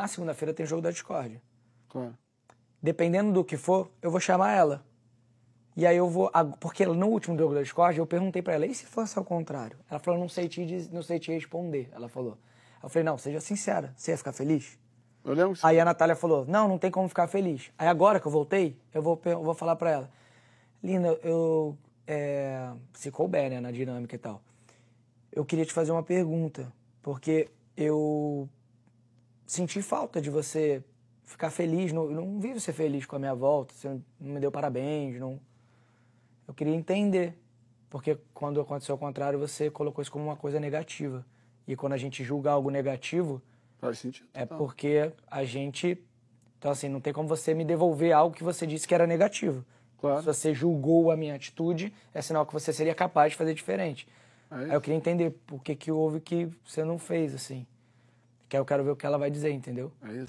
Na segunda-feira tem jogo da Discord. Claro. Dependendo do que for, eu vou chamar ela. E aí eu vou. Porque no último jogo da Discord, eu perguntei para ela, e se fosse ao contrário? Ela falou, não sei te, não sei te responder. Ela falou. Eu falei, não, seja sincera, você ia ficar feliz? Eu lembro. Aí a Natália falou, não, não tem como ficar feliz. Aí agora que eu voltei, eu vou, eu vou falar para ela. Linda, eu. É, se couber, né, na dinâmica e tal. Eu queria te fazer uma pergunta, porque eu senti falta de você ficar feliz. Não, eu não vi você feliz com a minha volta, você não me deu parabéns. Não... Eu queria entender, porque quando aconteceu o contrário, você colocou isso como uma coisa negativa. E quando a gente julga algo negativo, Faz sentido, é porque a gente. Então, assim, não tem como você me devolver algo que você disse que era negativo. Claro. Se você julgou a minha atitude, é sinal que você seria capaz de fazer diferente. É Aí eu queria entender por que, que houve que você não fez, assim que aí eu quero ver o que ela vai dizer, entendeu? É isso.